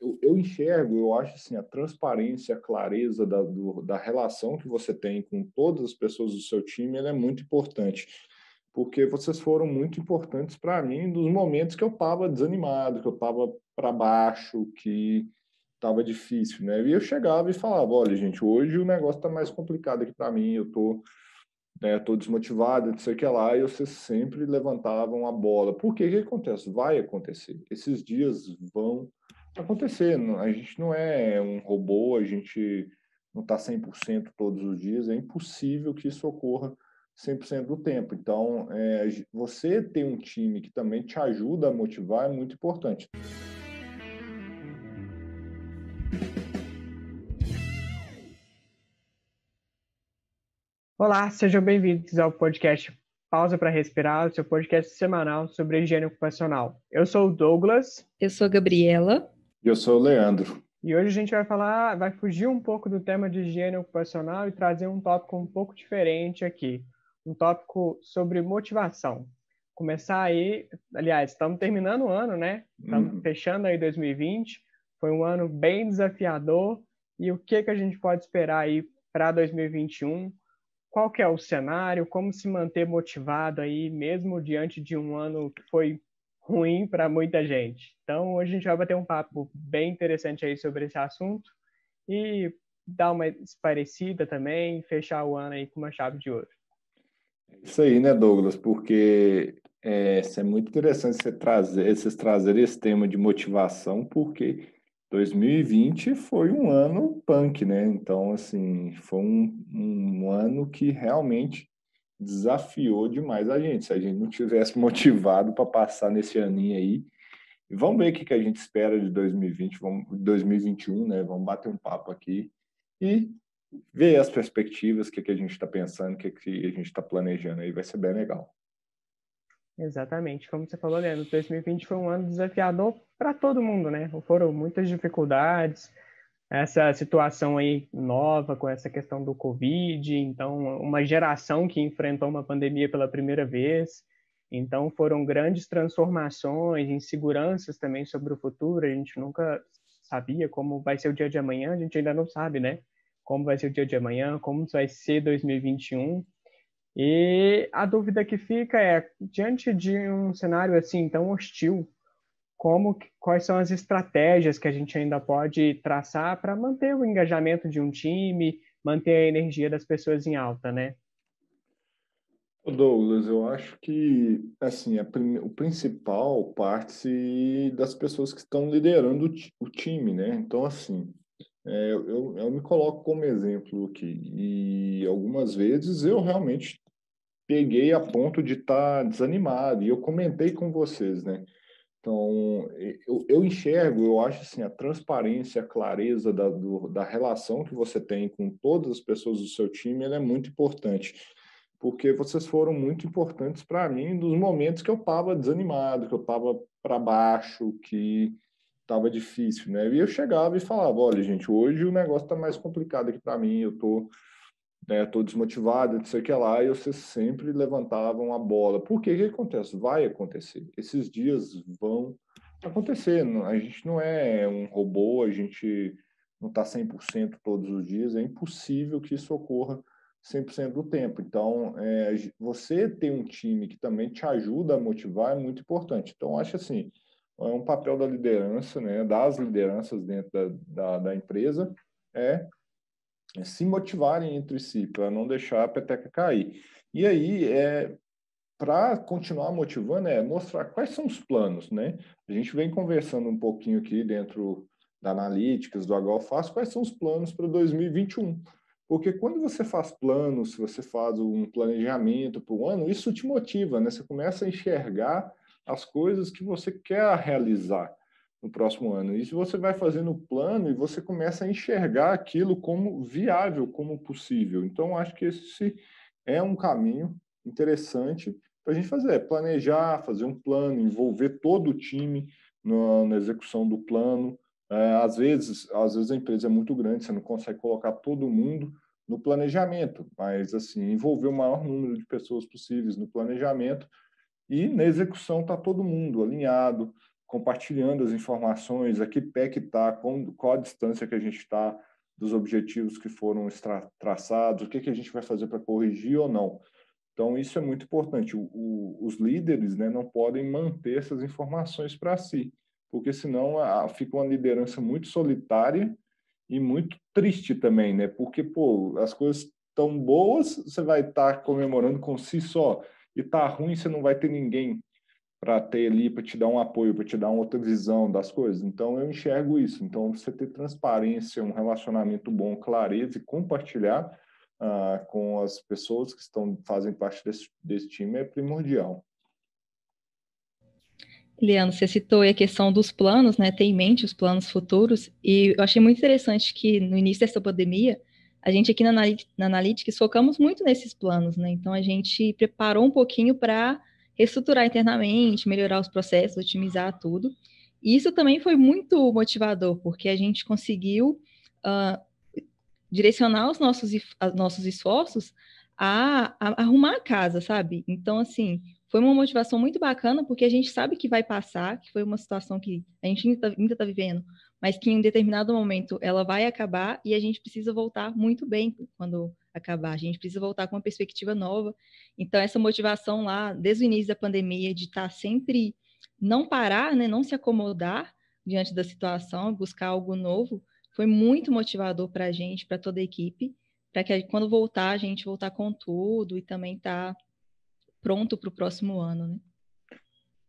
eu, eu, enxergo, eu acho assim, a transparência, a clareza da, do, da relação que você tem com todas as pessoas do seu time, é muito importante. Porque vocês foram muito importantes para mim nos momentos que eu estava desanimado, que eu estava para baixo, que estava difícil, né? E eu chegava e falava, olha, gente, hoje o negócio está mais complicado aqui para mim, eu tô, né, tô desmotivado, não sei o que lá, e vocês sempre levantavam a bola. Por O que acontece? Vai acontecer. Esses dias vão acontecer. A gente não é um robô, a gente não está 100% todos os dias, é impossível que isso ocorra 100% do tempo. Então, é, você ter um time que também te ajuda a motivar é muito importante. Olá, sejam bem-vindos ao podcast Pausa para Respirar, seu podcast semanal sobre higiene ocupacional. Eu sou o Douglas. Eu sou a Gabriela. Eu sou o Leandro. E hoje a gente vai falar, vai fugir um pouco do tema de higiene ocupacional e trazer um tópico um pouco diferente aqui, um tópico sobre motivação. Começar aí, aliás, estamos terminando o ano, né? Estamos hum. fechando aí 2020. Foi um ano bem desafiador. E o que que a gente pode esperar aí para 2021? Qual que é o cenário? Como se manter motivado aí mesmo diante de um ano que foi ruim para muita gente. Então, hoje a gente vai bater um papo bem interessante aí sobre esse assunto e dar uma parecida também, fechar o ano aí com uma chave de ouro. Isso aí, né, Douglas? Porque é, é muito interessante você trazer, vocês trazerem esse tema de motivação, porque 2020 foi um ano punk, né? Então, assim, foi um, um ano que realmente desafiou demais a gente. Se a gente não tivesse motivado para passar nesse aninho aí, vamos ver o que, que a gente espera de 2020, vamos, 2021, né? Vamos bater um papo aqui e ver as perspectivas, o que, que a gente está pensando, o que, que a gente está planejando aí, vai ser bem legal. Exatamente, como você falou, Leandro, 2020 foi um ano desafiador para todo mundo, né? Foram muitas dificuldades, essa situação aí nova com essa questão do Covid, então uma geração que enfrentou uma pandemia pela primeira vez, então foram grandes transformações, inseguranças também sobre o futuro, a gente nunca sabia como vai ser o dia de amanhã, a gente ainda não sabe, né? Como vai ser o dia de amanhã, como vai ser 2021. E a dúvida que fica é, diante de um cenário assim tão hostil como quais são as estratégias que a gente ainda pode traçar para manter o engajamento de um time, manter a energia das pessoas em alta, né? Douglas, eu acho que assim a o principal parte das pessoas que estão liderando o, time, né? Então assim, é, eu, eu me coloco como exemplo aqui e algumas vezes eu realmente peguei a ponto de estar tá desanimado e eu comentei com vocês, né? Então, eu, eu, enxergo, eu acho assim, a transparência, a clareza da, do, da relação que você tem com todas as pessoas do seu time, é muito importante, porque vocês foram muito importantes para mim nos momentos que eu estava desanimado, que eu estava para baixo, que estava difícil, né? E eu chegava e falava, olha, gente, hoje o negócio está mais complicado aqui para mim, eu estou... Tô né, estou desmotivado, não sei o que lá, e vocês sempre levantavam a bola. Por que acontece? Vai acontecer. Esses dias vão acontecer. A gente não é um robô, a gente não está 100% todos os dias, é impossível que isso ocorra 100% do tempo. Então, é, você ter um time que também te ajuda a motivar é muito importante. Então, acho assim, é um papel da liderança, né, das lideranças dentro da, da, da empresa, é é, se motivarem entre si, para não deixar a peteca cair. E aí, é, para continuar motivando, é mostrar quais são os planos, né? A gente vem conversando um pouquinho aqui dentro da Analytics, do Agora quais são os planos para 2021. Porque quando você faz planos, se você faz um planejamento para o ano, isso te motiva, né? Você começa a enxergar as coisas que você quer realizar no próximo ano. Isso você vai fazendo o plano e você começa a enxergar aquilo como viável, como possível. Então, acho que esse é um caminho interessante para a gente fazer, planejar, fazer um plano, envolver todo o time na, na execução do plano. É, às vezes, às vezes a empresa é muito grande, você não consegue colocar todo mundo no planejamento, mas assim envolver o maior número de pessoas possíveis no planejamento e na execução está todo mundo alinhado, compartilhando as informações, a que pé que está, qual a distância que a gente está dos objetivos que foram traçados, o que, que a gente vai fazer para corrigir ou não. Então, isso é muito importante. O, o, os líderes né, não podem manter essas informações para si, porque senão a, fica uma liderança muito solitária e muito triste também, né? Porque, pô, as coisas tão boas, você vai estar tá comemorando com si só, e tá ruim, você não vai ter ninguém para ter ali, para te dar um apoio, para te dar uma outra visão das coisas. Então, eu enxergo isso. Então, você ter transparência, um relacionamento bom, clareza e compartilhar uh, com as pessoas que estão fazem parte desse, desse time é primordial. Leandro, você citou a questão dos planos, né? Ter em mente os planos futuros. E eu achei muito interessante que no início dessa pandemia, a gente aqui na, Analytics focamos muito nesses planos, né? Então a gente preparou um pouquinho para reestruturar internamente, melhorar os processos, otimizar tudo. E isso também foi muito motivador, porque a gente conseguiu uh, direcionar os nossos, os ah, nossos esforços a, a, arrumar a casa, sabe? Então, assim, foi uma motivação muito bacana, porque a gente sabe que vai passar, que foi uma situação que a gente ainda está tá vivendo, mas que em um determinado momento ela vai acabar e a gente precisa voltar muito bem quando acabar. A gente precisa voltar com uma perspectiva nova. Então, essa motivação lá, desde o início da pandemia, de estar tá sempre não parar, né, não se acomodar diante da situação, buscar algo novo, foi muito motivador para a gente, para toda a equipe, para que quando voltar, a gente voltar com tudo e também estar tá pronto para o próximo ano, né?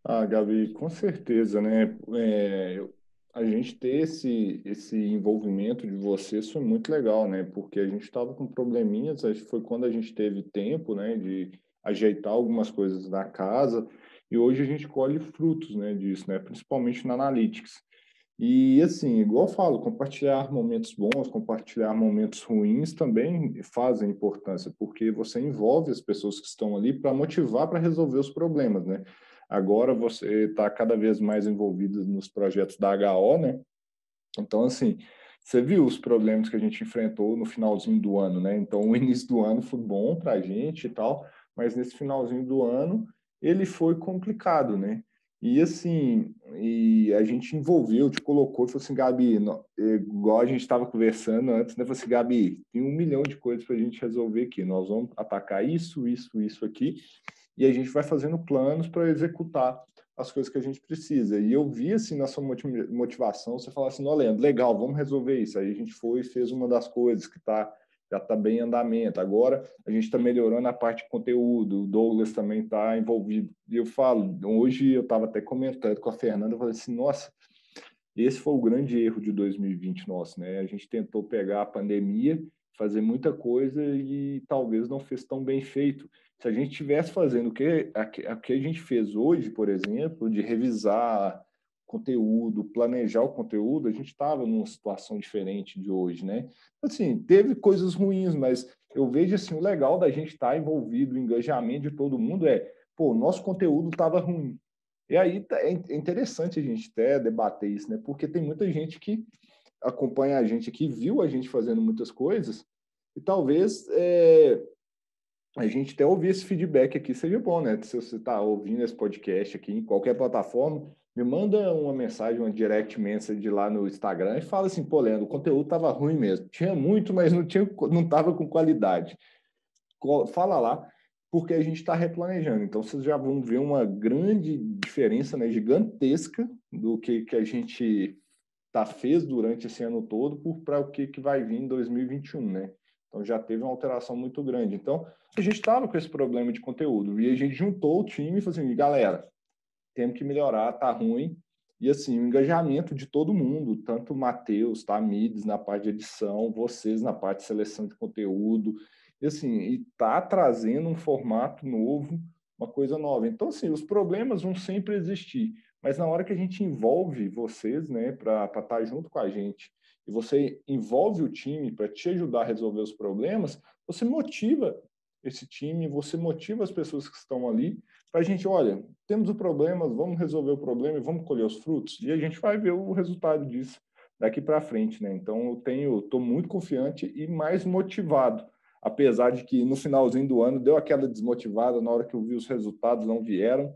Ah, Gabi, com certeza, né? É, a gente ter esse, esse envolvimento de vocês foi muito legal, né? Porque a gente estava com probleminhas, foi quando a gente teve tempo, né, de ajeitar algumas coisas da casa, e hoje a gente colhe frutos, né, disso, né? Principalmente na Analytics. E assim, igual eu falo, compartilhar momentos bons, compartilhar momentos ruins também fazem importância, porque você envolve as pessoas que estão ali para motivar para resolver os problemas, né? Agora você está cada vez mais envolvido nos projetos da HO, né? Então, assim, você viu os problemas que a gente enfrentou no finalzinho do ano, né? Então, o início do ano foi bom para a gente e tal, mas nesse finalzinho do ano ele foi complicado, né? E assim, e a gente envolveu, te colocou e falou assim, Gabi, não, igual a gente estava conversando antes, né? Falou assim, Gabi, tem um milhão de coisas para a gente resolver aqui. Nós vamos atacar isso, isso, isso aqui e a gente vai fazendo planos para executar as coisas que a gente precisa. E eu vi, assim, na sua motivação, você falar assim, não, Leandro, legal, vamos resolver isso. Aí a gente foi e fez uma das coisas que tá, já está bem em andamento. Agora a gente está melhorando a parte de conteúdo, o Douglas também está envolvido. E eu falo, hoje eu estava até comentando com a Fernanda, eu falei assim, nossa, esse foi o grande erro de 2020 nosso, né? A gente tentou pegar a pandemia, fazer muita coisa e talvez não fez tão bem feito se a gente estivesse fazendo o que a, a que a gente fez hoje, por exemplo, de revisar conteúdo, planejar o conteúdo, a gente estava numa situação diferente de hoje, né? Assim, teve coisas ruins, mas eu vejo assim, o legal da gente estar tá envolvido, o engajamento de todo mundo é, pô, nosso conteúdo estava ruim. E aí tá, é, é interessante a gente até debater isso, né? Porque tem muita gente que acompanha a gente aqui, viu a gente fazendo muitas coisas, e talvez é, a gente até ouvir esse feedback aqui seja bom, né? Se você está ouvindo esse podcast aqui em qualquer plataforma, me manda uma mensagem, uma direct message lá no Instagram e fala assim, pô, Leandro, o conteúdo estava ruim mesmo. Tinha muito, mas não tinha, não estava com qualidade. Fala lá, porque a gente está replanejando. Então, vocês já vão ver uma grande diferença, né, gigantesca do que, que a gente tá fez durante esse ano todo para o que, que vai vir em 2021, né? Então já teve uma alteração muito grande. Então a gente estava com esse problema de conteúdo e a gente juntou o time e falou assim, galera, temos que melhorar, tá ruim. E assim, o engajamento de todo mundo, tanto o Matheus, tá, Mides na parte de edição, vocês na parte de seleção de conteúdo, e assim, e tá trazendo um formato novo, uma coisa nova. Então assim, os problemas vão sempre existir, mas na hora que a gente envolve vocês, né, para estar tá junto com a gente e você envolve o time para te ajudar a resolver os problemas, você motiva esse time, você motiva as pessoas que estão ali para a gente, olha, temos o problema, vamos resolver o problema e vamos colher os frutos. E a gente vai ver o resultado disso daqui para frente, né? Então eu tenho, estou muito confiante e mais motivado, apesar de que no finalzinho do ano deu aquela desmotivada na hora que eu vi os resultados não vieram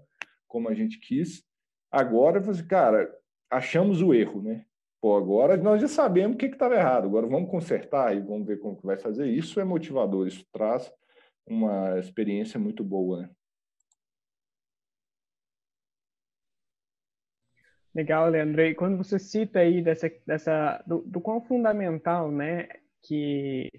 como a gente quis. Agora, cara, achamos o erro, né? Pô, agora nós já sabemos o que estava errado, agora vamos consertar e vamos ver como que vai fazer. Isso é motivador, isso traz uma experiência muito boa. Né? Legal, Leandro. E quando você cita aí dessa, dessa do, do quão fundamental, né, que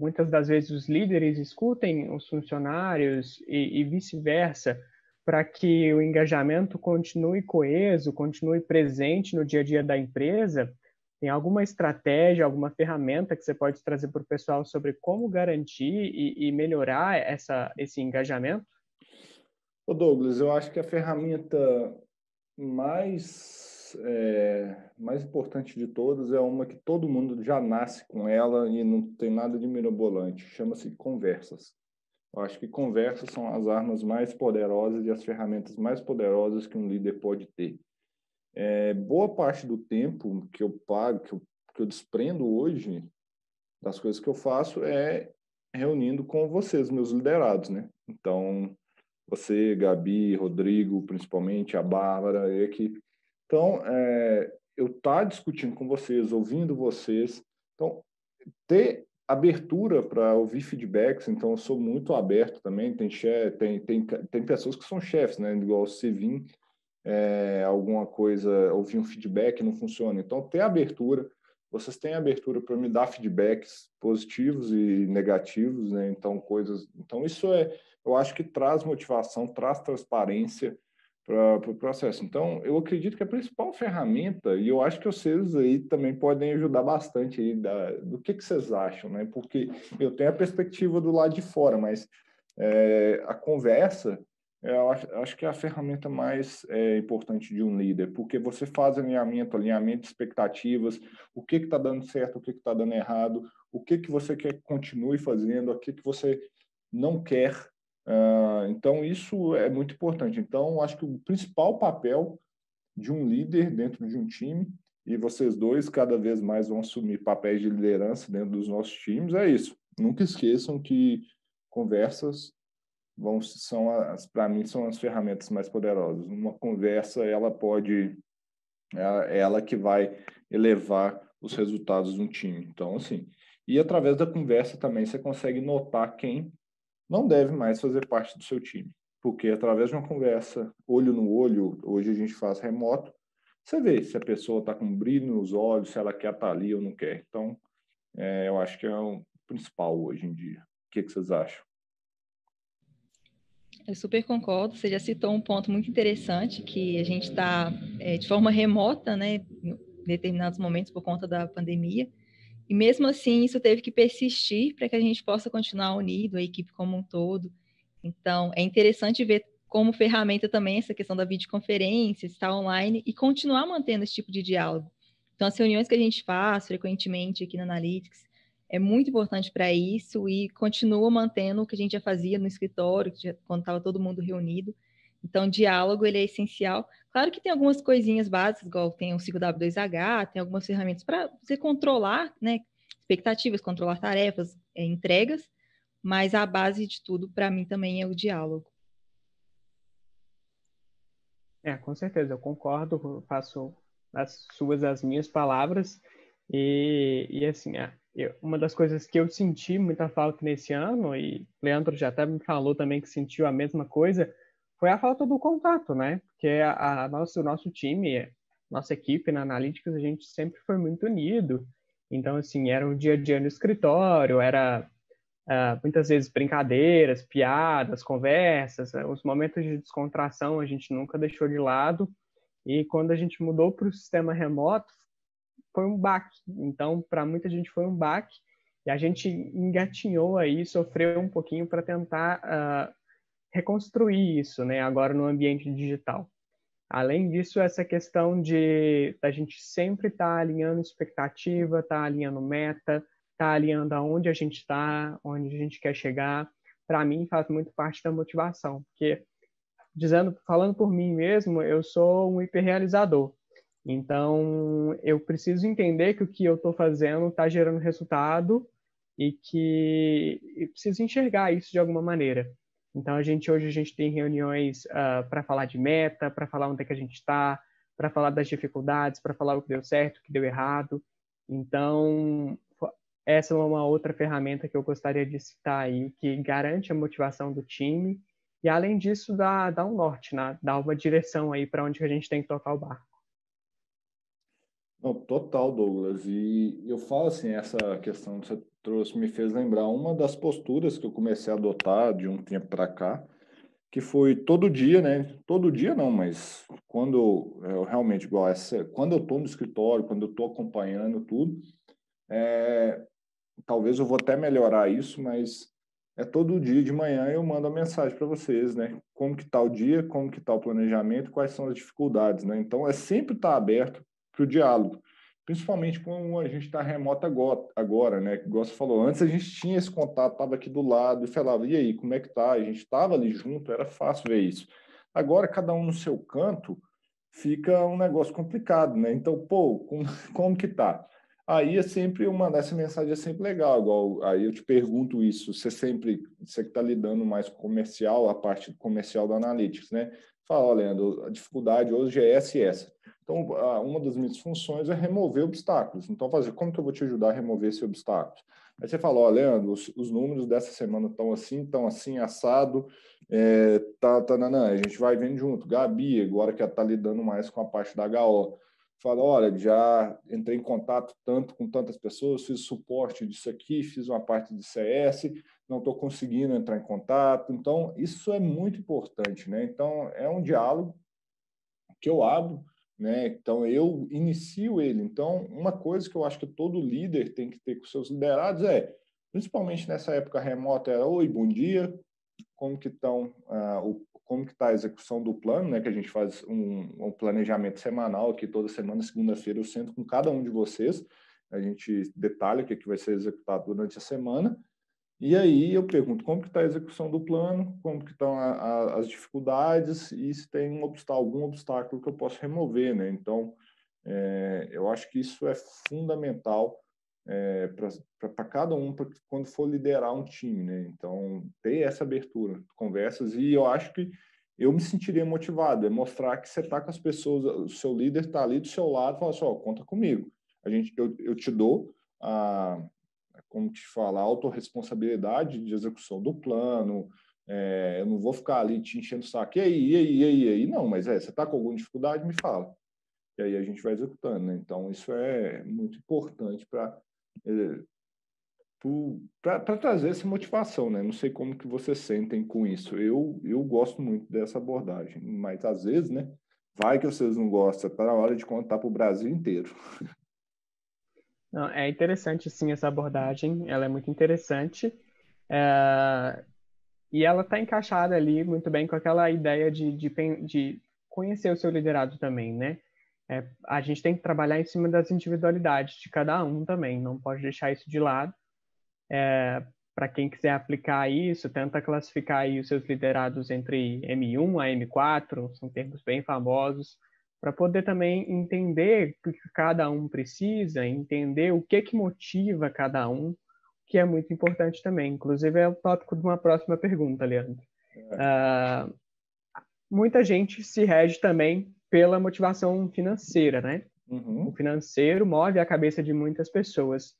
muitas das vezes os líderes escutem os funcionários e, e vice-versa, para que o engajamento continue coeso, continue presente no dia a dia da empresa? Tem alguma estratégia, alguma ferramenta que você pode trazer para o pessoal sobre como garantir e, e melhorar essa, esse engajamento? Ô Douglas, eu acho que a ferramenta mais, é, mais importante de todas é uma que todo mundo já nasce com ela e não tem nada de mirabolante. Chama-se conversas. Eu acho que conversas são as armas mais poderosas e as ferramentas mais poderosas que um líder pode ter. É, boa parte do tempo que eu pago, que eu, que eu desprendo hoje das coisas que eu faço é reunindo com vocês, meus liderados, né? Então, você, Gabi, Rodrigo, principalmente, a Bárbara, a equipe. Então, é, eu estar tá discutindo com vocês, ouvindo vocês. Então, ter abertura para ouvir feedbacks, então eu sou muito aberto também. Tem chefe, tem, tem, tem pessoas que são chefes, né? Igual se vir é, eh, alguma coisa, ouvir um feedback não funciona. Então, ter abertura, vocês têm abertura para me dar feedbacks positivos e negativos, né? Então, coisas. Então, isso é, eu acho que traz motivação, traz transparência para o pro processo. Então, eu acredito que a principal ferramenta, e eu acho que vocês aí também podem ajudar bastante aí da, do que, que vocês acham, né? Porque eu tenho a perspectiva do lado de fora, mas é, a conversa, é, eu acho, acho, que é a ferramenta mais é, importante de um líder, porque você faz alinhamento, alinhamento de expectativas, o que está dando certo, o que está dando errado, o que, que você quer que continue fazendo, o que, que você não quer ah, então, isso é muito importante. Então, acho que o principal papel de um líder dentro de um time, e vocês dois cada vez mais vão assumir papéis de liderança dentro dos nossos times, é isso. Nunca esqueçam que conversas vão são as para mim são as ferramentas mais poderosas. Uma conversa ela pode ela, é, é ela que vai elevar os resultados de um time. Então assim, e através da conversa também você consegue notar quem não deve mais fazer parte do seu time, porque através de uma conversa olho no olho, hoje a gente faz remoto, você vê se a pessoa está com brilho nos olhos, se ela quer estar tá ali ou não quer. Então, é, eu acho que é o principal hoje em dia. O que, que vocês acham? Eu super concordo. Você já citou um ponto muito interessante que a gente está é, de forma remota, né, em determinados momentos por conta da pandemia. E mesmo assim, isso teve que persistir para que a gente possa continuar unido, a equipe como um todo. Então, é interessante ver como ferramenta também essa questão da videoconferência, estar online e continuar mantendo esse tipo de diálogo. Então, as reuniões que a gente faz frequentemente aqui na Analytics é muito importante para isso e continua mantendo o que a gente já fazia no escritório, quando estava todo mundo reunido, então, diálogo ele é essencial. Claro que tem algumas coisinhas básicas, igual tem o 5W2H, tem algumas ferramentas para você controlar, né? Expectativas, controlar tarefas, é, entregas, mas a base de tudo, para mim, também é o diálogo. É, com certeza, eu concordo, faço as suas, as minhas palavras, e, e assim, é, eu, uma das coisas que eu senti muita falta nesse ano, e Leandro já até me falou também que sentiu a mesma coisa, foi a falta do contato, né? Porque a, a nosso, o nosso time, nossa equipe na Analytics, a gente sempre foi muito unido. Então, assim, era um dia a dia no escritório, era uh, muitas vezes brincadeiras, piadas, conversas, eh, os momentos de descontração a gente nunca deixou de lado. E quando a gente mudou para o sistema remoto, foi um baque. Então, para muita gente foi um baque. E a gente engatinhou aí, sofreu um pouquinho para tentar uh, reconstruir isso, né, agora no ambiente digital. Além disso, essa questão de a gente sempre estar tá alinhando expectativa, estar tá alinhando meta, estar tá alinhando aonde a gente está, onde a gente quer chegar, para mim faz muito parte da motivação, porque dizendo, falando por mim mesmo, eu sou um hiperrealizador. Então, eu preciso entender que o que eu estou fazendo está gerando resultado e que eu preciso enxergar isso de alguma maneira. Então a gente hoje a gente tem reuniões uh, ah, para falar de meta, para falar onde é que a gente está, para falar das dificuldades, para falar o que deu certo, o que deu errado. Então essa é uma outra ferramenta que eu gostaria de citar aí que garante a motivação do time e além disso dá, dá um norte, né? dá uma direção aí para onde a gente tem que tocar o barco. Não, total, Douglas. E eu falo assim, essa questão que você trouxe me fez lembrar uma das posturas que eu comecei a adotar de um tempo para cá, que foi todo dia, né? Todo dia não, mas quando eu realmente igual essa, quando eu estou no escritório, quando eu estou acompanhando tudo, é, talvez eu vou até melhorar isso, mas é todo dia de manhã eu mando a mensagem para vocês, né? Como que está o dia, como que está o planejamento, quais são as dificuldades, né? Então é sempre estar tá aberto para o diálogo, principalmente como a gente está remoto agora, né? Igual você falou, antes a gente tinha esse contato, estava aqui do lado e falava, e aí, como é que tá? A gente estava ali junto, era fácil ver isso. Agora, cada um no seu canto, fica um negócio complicado, né? Então, pô, como, como que tá? Aí é sempre uma dessa mensagem é sempre legal, igual aí eu te pergunto isso, você sempre, você que está lidando mais com comercial, a parte comercial da analytics, né? fala, olha, Leandro, a dificuldade hoje é essa e essa. Então, uma das minhas funções é remover obstáculos. Então, fazer como que eu vou te ajudar a remover esse obstáculo? Aí você fala, ó, Leandro, os, os números dessa semana estão assim, estão assim, assado, é, tá, tá, não, não, a gente vai vendo junto. Gabi, agora que ela está lidando mais com a parte da HO, fala, olha, já entrei em contato tanto com tantas pessoas, fiz suporte disso aqui, fiz uma parte de CS, não estou conseguindo entrar em contato. Então, isso é muito importante, né? Então, é um diálogo que eu abro, né? Então, eu inicio ele. Então, uma coisa que eu acho que todo líder tem que ter com seus liderados é, principalmente nessa época remota, era, oi, bom dia, como que estão ah, o, como que está a execução do plano, né? Que a gente faz um, um planejamento semanal aqui toda semana, segunda-feira eu sento com cada um de vocês, a gente detalha o que, é que vai ser executado durante a semana. E aí eu pergunto como que está a execução do plano, como que estão as dificuldades e se tem um obstáculo, algum obstáculo que eu posso remover, né? Então, é, eu acho que isso é fundamental é, para cada um pra, quando for liderar um time, né? Então, ter essa abertura, conversas, e eu acho que eu me sentiria motivado, é mostrar que você está com as pessoas, o seu líder está ali do seu lado, fala assim, ó, conta comigo, a gente, eu, eu te dou a, como te fala, a autorresponsabilidade de execução do plano, é, eu não vou ficar ali te enchendo o saco, e aí, e aí, e aí, e aí? não, mas é, você está com alguma dificuldade, me fala. E aí a gente vai executando, né? Então, isso é muito importante para é, para trazer essa motivação, né? Não sei como que vocês sentem com isso. Eu, eu gosto muito dessa abordagem, mas às vezes, né? Vai que vocês não gostam, tá na hora de contar para o Brasil inteiro. Não, é interessante, sim, essa abordagem. Ela é muito interessante. É... E ela está encaixada ali muito bem com aquela ideia de, de, de conhecer o seu liderado também, né? é, a gente tem que trabalhar em cima das individualidades de cada um também, não pode deixar isso de lado. É, para quem quiser aplicar isso, tenta classificar aí os seus liderados entre M1 a M4, são termos bem famosos, para poder também entender o que cada um precisa, entender o que que motiva cada um, que é muito importante também. Inclusive é o tópico de uma próxima pergunta, Leandro. Uh, muita gente se rege também pela motivação financeira, né? Uhum. O financeiro move a cabeça de muitas pessoas.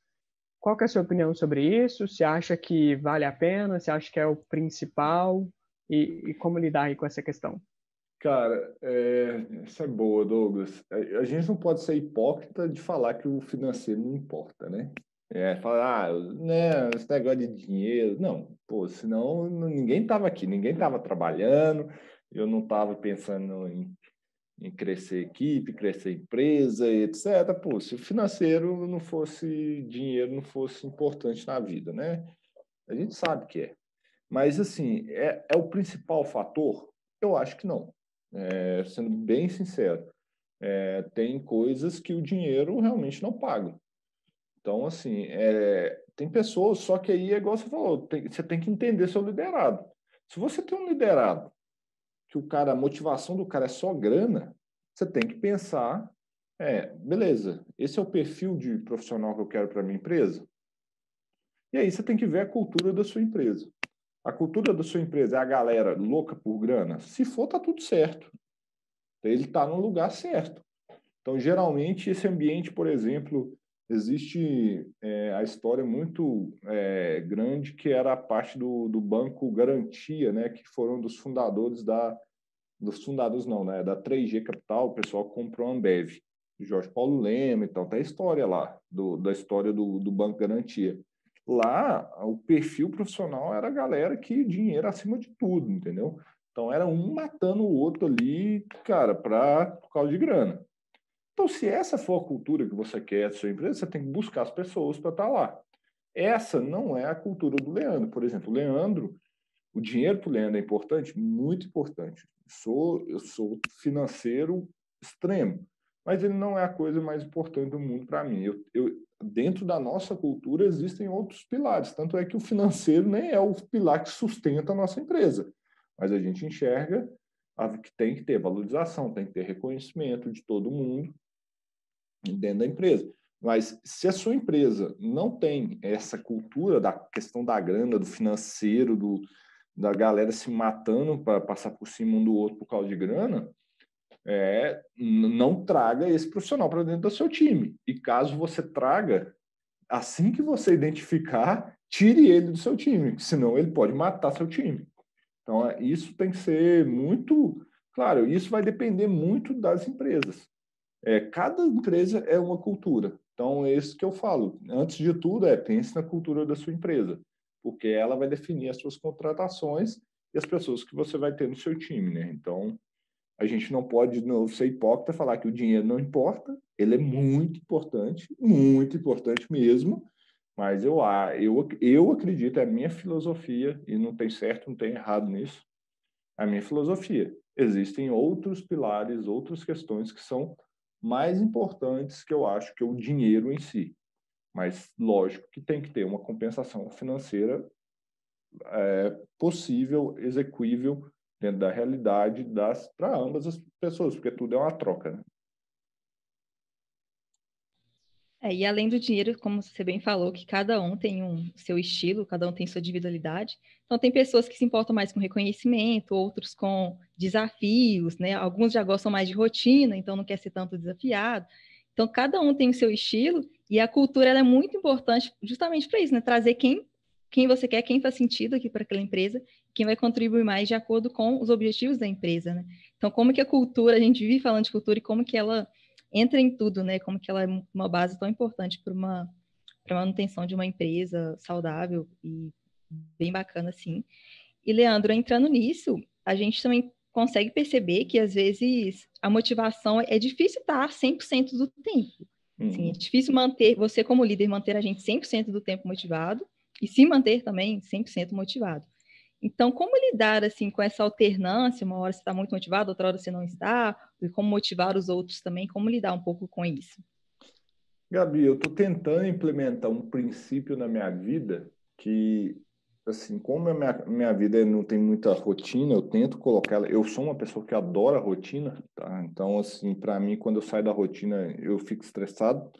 Qual é a sua opinião sobre isso? Você acha que vale a pena? Você acha que é o principal? E, e como lidar aí com essa questão? Cara, é, essa é boa, Douglas. A gente não pode ser hipócrita de falar que o financeiro não importa, né? É, falar, ah, né, esse negócio de dinheiro. Não, pô, senão ninguém tava aqui, ninguém tava trabalhando, eu não tava pensando em em crescer equipe, crescer empresa, etc. Pô, se o financeiro não fosse dinheiro, não fosse importante na vida, né? A gente sabe que é. Mas, assim, é, é o principal fator? Eu acho que não. É, sendo bem sincero, é, tem coisas que o dinheiro realmente não paga. Então, assim, é, tem pessoas, só que aí é igual você falou, tem, você tem que entender seu liderado. Se você tem um liderado que o cara, a motivação do cara é só grana, você tem que pensar, é, beleza, esse é o perfil de profissional que eu quero para minha empresa. E aí você tem que ver a cultura da sua empresa. A cultura da sua empresa é a galera louca por grana. Se for, tá tudo certo. Ele está no lugar certo. Então, geralmente, esse ambiente, por exemplo, existe é, a história muito é, grande que era a parte do, do banco Garantia, né, que foram dos fundadores da dos fundadores não, né, da 3G Capital, o pessoal comprou a Ambev, Jorge Paulo Lema, então tá a história lá do, da história do, do banco Garantia. Lá o perfil profissional era a galera que dinheiro acima de tudo, entendeu? Então era um matando o outro ali, cara, para por causa de grana. Então, se essa for a cultura que você quer da sua empresa, você tem que buscar as pessoas para estar tá lá. Essa não é a cultura do Leandro. Por exemplo, o Leandro, o dinheiro para o Leandro é importante? Muito importante. Eu sou, eu sou financeiro extremo, mas ele não é a coisa mais importante do mundo para mim. Eu, eu, dentro da nossa cultura existem outros pilares, tanto é que o financeiro nem é o pilar que sustenta a nossa empresa, mas a gente enxerga que tem que ter valorização, tem que ter reconhecimento de todo mundo, dentro da empresa. Mas se a sua empresa não tem essa cultura da questão da grana, do financeiro, do, da galera se matando para passar por cima um do outro por causa de grana, é, não traga esse profissional para dentro do seu time. E caso você traga, assim que você identificar, tire ele do seu time, senão ele pode matar seu time. Então, é, isso tem que ser muito claro. Isso vai depender muito das empresas. É, cada empresa é uma cultura. Então, é isso que eu falo. Antes de tudo, é pense na cultura da sua empresa, porque ela vai definir as suas contratações e as pessoas que você vai ter no seu time, né? Então, a gente não pode não ser hipócrita falar que o dinheiro não importa. Ele é muito importante, muito importante mesmo. Mas eu, eu, eu acredito, é a minha filosofia, e não tem certo, não tem errado nisso, a minha filosofia. Existem outros pilares, outras questões que são mais importantes que eu acho que é o dinheiro em si. Mas, lógico, que tem que ter uma compensação financeira é, possível, execuível, dentro da realidade das para ambas as pessoas, porque tudo é uma troca. Né? É, e além do dinheiro, como você bem falou, que cada um tem um seu estilo, cada um tem sua individualidade. Então tem pessoas que se importam mais com reconhecimento, outros com desafios, né? Alguns já gostam mais de rotina, então não quer ser tanto desafiado. Então cada um tem o seu estilo e a cultura é muito importante justamente para isso, né? Trazer quem quem você quer, quem faz sentido aqui para aquela empresa, quem vai contribuir mais de acordo com os objetivos da empresa, né? Então como que a cultura, a gente vive falando de cultura e como que ela entra em tudo, né? Como que ela é uma base tão importante para uma para manutenção de uma empresa saudável e bem bacana, assim. E Leandro, entrando nisso, a gente também consegue perceber que às vezes a motivação é difícil tá estar 100% do tempo. Assim, é uhum. difícil manter você como líder manter a gente 100% do tempo motivado e se manter também 100% motivado. Então, como lidar assim com essa alternância? Uma hora você está muito motivado, outra hora você não está, e como motivar os outros também? Como lidar um pouco com isso? Gabi, eu estou tentando implementar um princípio na minha vida que, assim, como a minha, minha vida não tem muita rotina, eu tento colocar ela. Eu sou uma pessoa que adora rotina, tá? Então, assim, para mim, quando eu saio da rotina, eu fico estressado.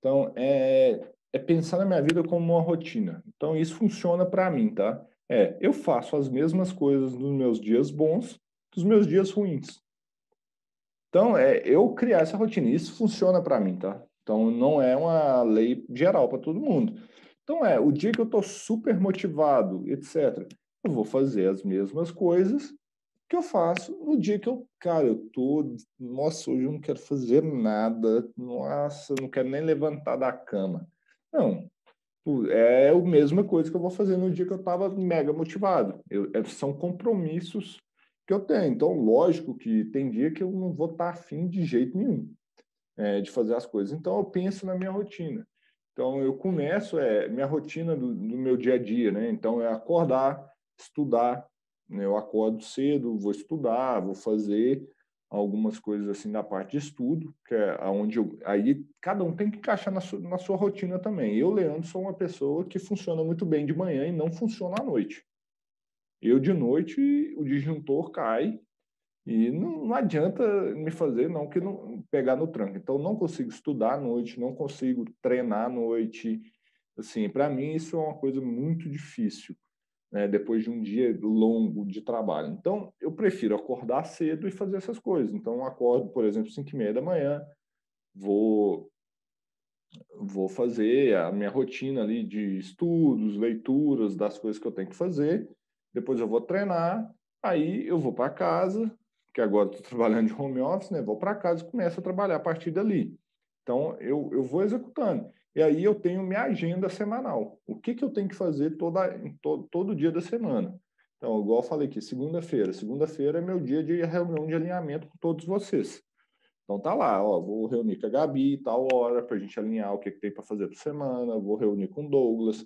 Então, é, é pensar na minha vida como uma rotina. Então, isso funciona para mim, tá? É, eu faço as mesmas coisas nos meus dias bons dos meus dias ruins. Então, é eu criar essa rotina. Isso funciona para mim, tá? Então, não é uma lei geral para todo mundo. Então, é o dia que eu estou super motivado, etc., eu vou fazer as mesmas coisas que eu faço no dia que eu, cara, eu tô, nossa, hoje eu não quero fazer nada, nossa, eu não quero nem levantar da cama. Não, Tipo, é a mesma coisa que eu vou fazer no dia que eu estava mega motivado. Eu, é, são compromissos que eu tenho. Então, lógico que tem dia que eu não vou estar tá afim de jeito nenhum é, de fazer as coisas. Então, eu penso na minha rotina. Então, eu começo, é minha rotina do, do meu dia a dia, né? Então, é acordar, estudar. Né? Eu acordo cedo, vou estudar, vou fazer algumas coisas assim da parte de estudo, que é aonde eu, aí cada um tem que encaixar na sua, na sua rotina também. Eu, Leandro, sou uma pessoa que funciona muito bem de manhã e não funciona à noite. Eu de noite o disjuntor cai e não, não adianta me fazer não que não pegar no tranco. Então não consigo estudar à noite, não consigo treinar à noite. Assim, para mim isso é uma coisa muito difícil né, depois de um dia longo de trabalho. Então, eu prefiro acordar cedo e fazer essas coisas. Então, acordo, por exemplo, 5 e meia da manhã, vou vou fazer a minha rotina ali de estudos, leituras, das coisas que eu tenho que fazer. Depois eu vou treinar, aí eu vou para casa, que agora estou trabalhando de home office, né? Vou para casa e começo a trabalhar a partir dali. Então eu, eu vou executando. E aí eu tenho minha agenda semanal. O que, que eu tenho que fazer toda, todo, todo dia da semana? Então, igual eu falei aqui, segunda-feira. Segunda-feira é meu dia de reunião de alinhamento com todos vocês. Então tá lá, ó, vou reunir com a Gabi tal hora para a gente alinhar o que, que tem para fazer por semana, vou reunir com o Douglas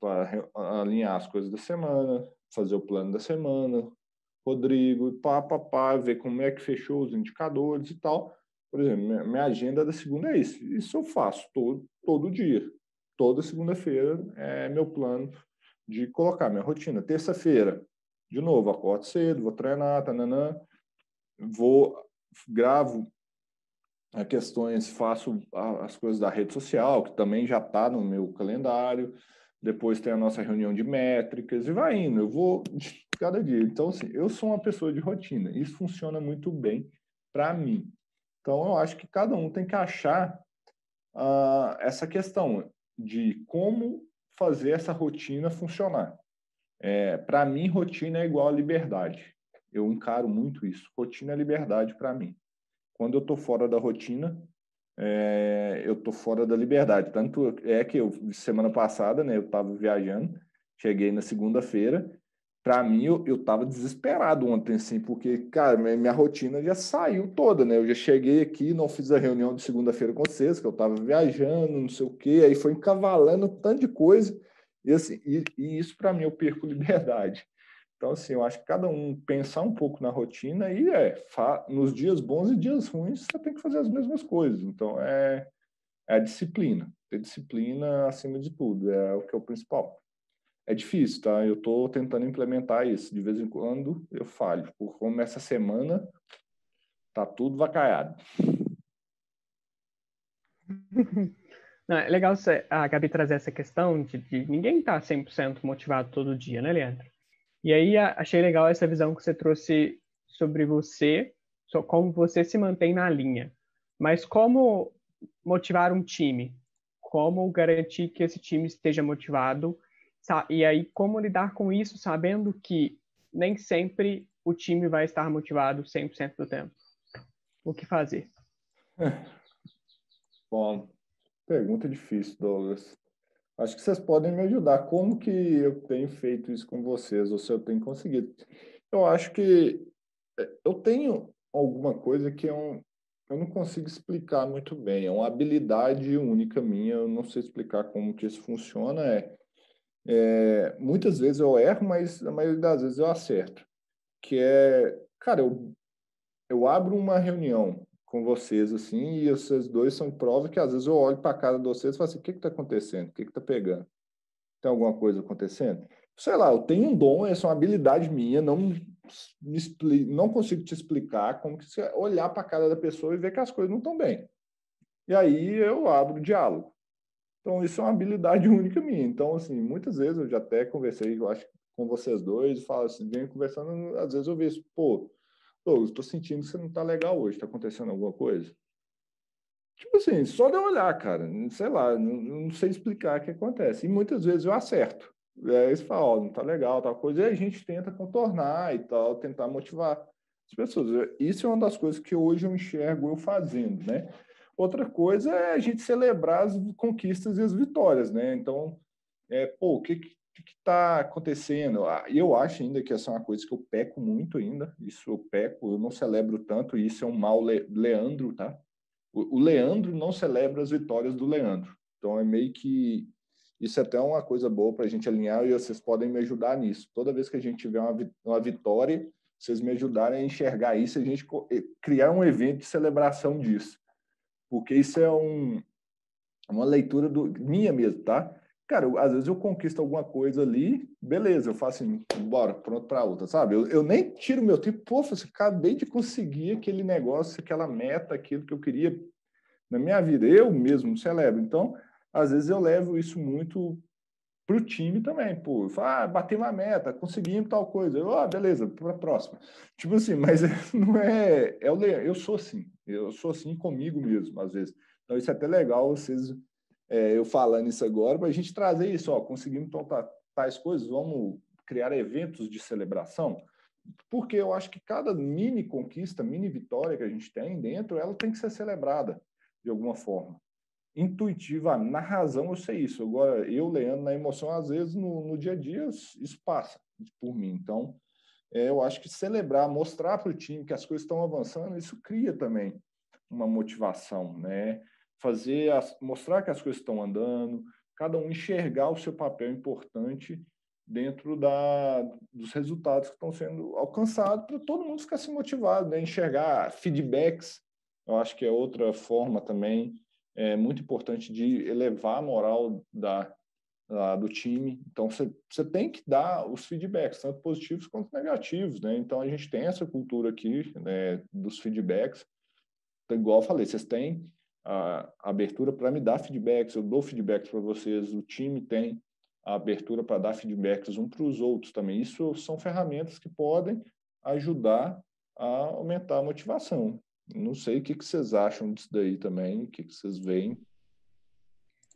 para alinhar as coisas da semana, fazer o plano da semana, Rodrigo, pá, pá, pá, ver como é que fechou os indicadores e tal. Por exemplo, minha agenda da segunda é isso. Isso eu faço todo, todo dia. Toda segunda-feira é meu plano de colocar minha rotina. Terça-feira, de novo, acordo cedo, vou treinar, tananã, vou, gravo questões, faço as coisas da rede social, que também já está no meu calendário. Depois tem a nossa reunião de métricas e vai indo. Eu vou cada dia. Então, assim, eu sou uma pessoa de rotina. Isso funciona muito bem para mim. Então, eu acho que cada um tem que achar uh, essa questão de como fazer essa rotina funcionar. É, para mim, rotina é igual a liberdade. Eu encaro muito isso. Rotina é liberdade para mim. Quando eu estou fora da rotina, é, eu estou fora da liberdade. Tanto é que eu, semana passada, né, eu estava viajando, cheguei na segunda-feira para mim, eu, eu tava desesperado ontem, assim, porque, cara, minha, minha, rotina já saiu toda, né? Eu já cheguei aqui, não fiz a reunião de segunda-feira com vocês, que eu tava viajando, não sei o quê, aí foi encavalando um tanto de coisa, e, assim, e, e isso para mim eu perco liberdade. Então, assim, eu acho que cada um pensar um pouco na rotina e é, nos dias bons e dias ruins você tem que fazer as mesmas coisas. Então, é, é a disciplina. Ter disciplina acima de tudo, é o que é o principal é difícil, tá? Eu estou tentando implementar isso. De vez em quando eu falho, porque como essa semana tá tudo vacaiado. Não, é legal você, a Gabi trazer essa questão de, de ninguém tá 100% motivado todo dia, né, Leandro? E aí a, achei legal essa visão que você trouxe sobre você, como você se mantém na linha. Mas como motivar um time? Como garantir que esse time esteja motivado e aí, como lidar com isso, sabendo que nem sempre o time vai estar motivado 100% do tempo? O que fazer? Bom, pergunta difícil, Douglas. Acho que vocês podem me ajudar. Como que eu tenho feito isso com vocês, ou se eu tenho conseguido? Eu acho que é, eu tenho alguma coisa que é um, eu não consigo explicar muito bem. É uma habilidade única minha, eu não sei explicar como que isso funciona. É é, muitas vezes eu erro, mas a maioria das vezes eu acerto. Que é, cara, eu, eu abro uma reunião com vocês, assim, e vocês dois são prova que às vezes eu olho para a cara de vocês e falo assim: o que está acontecendo? O que está pegando? Tem alguma coisa acontecendo? Sei lá, eu tenho um dom, essa é uma habilidade minha, não, me, não consigo te explicar como que você olhar para a cara da pessoa e ver que as coisas não estão bem. E aí eu abro o diálogo. Então, isso é uma habilidade única minha. Então, assim, muitas vezes eu já até conversei, eu acho, com vocês dois, e falo assim, venho conversando, às vezes eu vejo, pô, Douglas, sentindo que você não está legal hoje, está acontecendo alguma coisa? Tipo assim, só de olhar, cara, sei lá, não, não, sei explicar o que acontece. E muitas vezes eu acerto. É, eles falam, ó, não está legal, tal coisa, e a gente tenta contornar e tal, tentar motivar as pessoas. Isso é uma das coisas que hoje eu enxergo eu fazendo, né? Outra coisa é a gente celebrar as conquistas e as vitórias, né? Então, é, pô, o que está acontecendo? Ah, eu acho ainda que essa é uma coisa que eu peco muito ainda, isso eu peco, eu não celebro tanto, e isso é um mal Le Leandro, tá? O, o Leandro não celebra as vitórias do Leandro. Então, é meio que isso é até uma coisa boa para a gente alinhar e vocês podem me ajudar nisso. Toda vez que a gente tiver uma, vitória, vocês me ajudarem a enxergar isso, a gente criar um evento de celebração disso porque isso é um, uma leitura do, minha mesmo, tá? Cara, eu, às vezes eu conquisto alguma coisa ali, beleza, eu faço assim, bora, pronto para outra, sabe? Eu, eu nem tiro meu tempo, pô, você acabei de conseguir aquele negócio, aquela meta, aquilo que eu queria na minha vida. Eu mesmo celebro. Então, às vezes eu levo isso muito para o time também, pô, ah, bater uma meta, conseguimos tal coisa, eu, ah, beleza, para a próxima. Tipo assim, mas não é, é o leão, eu sou assim, eu sou assim comigo mesmo, às vezes. Então isso é até legal vocês, é, eu falando isso agora, para a gente trazer isso, ó, conseguimos tontar tais coisas, vamos criar eventos de celebração, porque eu acho que cada mini conquista, mini vitória que a gente tem dentro, ela tem que ser celebrada de alguma forma intuitiva, na razão eu sei isso. Agora, eu, Leandro, na emoção, às vezes no, no dia a dia, isso passa por mim. Então, é, eu acho que celebrar, mostrar para o time que as coisas estão avançando, isso cria também uma motivação, né? Fazer, as, mostrar que as coisas estão andando, cada um enxergar o seu papel importante dentro da, dos resultados que estão sendo alcançados, para todo mundo ficar se motivado, né? enxergar feedbacks, eu acho que é outra forma também é, muito importante de elevar a moral da, da do time. Então, você tem que dar os feedbacks, tanto positivos quanto negativos. Né? Então, a gente tem essa cultura aqui né, dos feedbacks. Então, igual eu falei, vocês têm a, abertura para me dar feedbacks, eu dou feedbacks para vocês, o time tem a abertura para dar feedbacks um para os outros também. Isso são ferramentas que podem ajudar a aumentar a motivação. Não sei o que, vocês acham disso daí também, o que, vocês veem.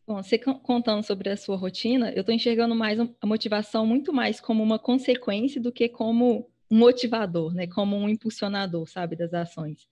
Bom, você contando sobre a sua rotina, eu estou enxergando mais a motivação muito mais como uma consequência do que como um motivador, né? Como um impulsionador, sabe, das ações.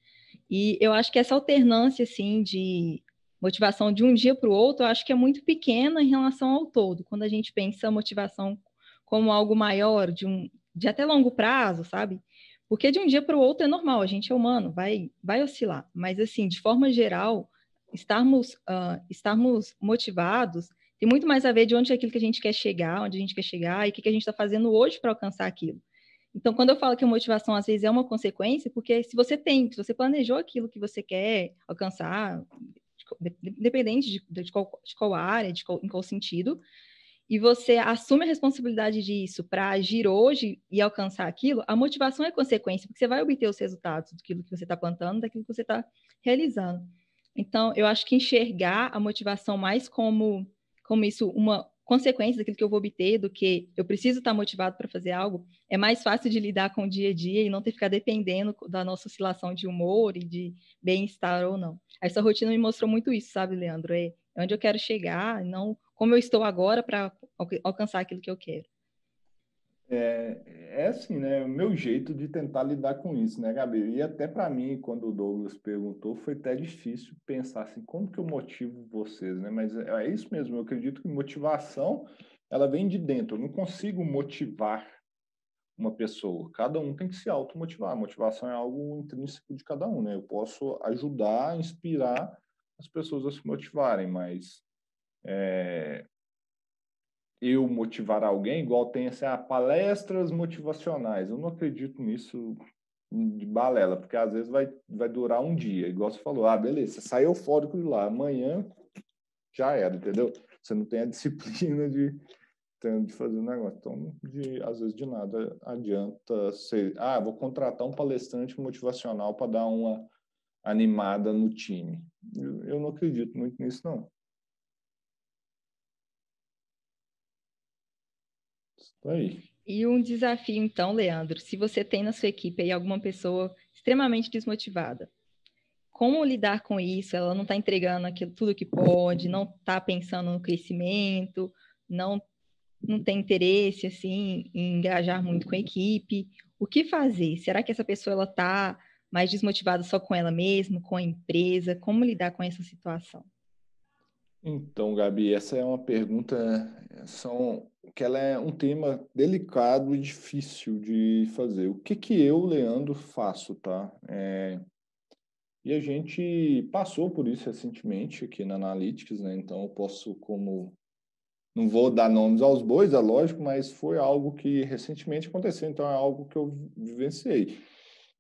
E eu acho que essa alternância, assim, de motivação de um dia para o outro, eu acho que é muito pequena em relação ao todo. Quando a gente pensa a motivação como algo maior, de um de até longo prazo, sabe? Porque de um dia para o outro é normal, a gente é humano, vai, vai oscilar. Mas, assim, de forma geral, estarmos, uh, estarmos motivados tem muito mais a ver de onde é aquilo que a gente quer chegar, onde a gente quer chegar e o que, que a gente está fazendo hoje para alcançar aquilo. Então, quando eu falo que a motivação às vezes é uma consequência, porque se você tem, se você planejou aquilo que você quer alcançar, independente de, de, qual, de qual, área, qual, em qual sentido, e você assume a responsabilidade disso para agir hoje e alcançar aquilo, a motivação é consequência, porque você vai obter os resultados daquilo que você está plantando, daquilo que você está realizando. Então, eu acho que enxergar a motivação mais como, como isso, uma consequência daquilo que eu vou obter, do que eu preciso estar tá motivado para fazer algo, é mais fácil de lidar com o dia a dia e não ter que ficar dependendo da nossa oscilação de humor e de bem-estar ou não. Essa rotina me mostrou muito isso, sabe, Leandro? É, é onde eu quero chegar, não como eu estou agora para alcançar aquilo que eu quero. É, é assim, né? O meu jeito de tentar lidar com isso, né, Gabi? E até para mim, quando o Douglas perguntou, foi até difícil pensar assim, como que eu motivo vocês, né? Mas é, é isso mesmo, eu acredito que motivação, ela vem de dentro. Eu não consigo motivar uma pessoa. Cada um tem que se automotivar. Motivação é algo intrínseco de cada um, né? Eu posso ajudar, inspirar as pessoas a se motivarem, mas é, eu motivar alguém, igual tem assim, ah, palestras motivacionais. Eu não acredito nisso de balela, porque às vezes vai, vai durar um dia, igual você falou, ah, beleza, você saiu eufórico de lá, amanhã já era, entendeu? Você não tem a disciplina de, então, de fazer um negócio. Então, de, às vezes, de nada adianta ser, ah, vou contratar um palestrante motivacional para dar uma animada no time. Eu, eu não acredito muito nisso, não. Aí. E um desafio, então, Leandro, se você tem na sua equipe aí alguma pessoa extremamente desmotivada, como lidar com isso? Ela não está entregando aquilo, tudo que pode, não está pensando no crescimento, não, não tem interesse assim em engajar muito com a equipe. O que fazer? Será que essa pessoa ela está mais desmotivada só com ela mesma, com a empresa? Como lidar com essa situação? Então, Gabi, essa é uma pergunta. São que ela é um tema delicado e difícil de fazer. O que que eu, Leandro, faço, tá? É... E a gente passou por isso recentemente aqui na Analytics, né? Então eu posso como não vou dar nomes aos bois, é lógico, mas foi algo que recentemente aconteceu, então é algo que eu vivenciei.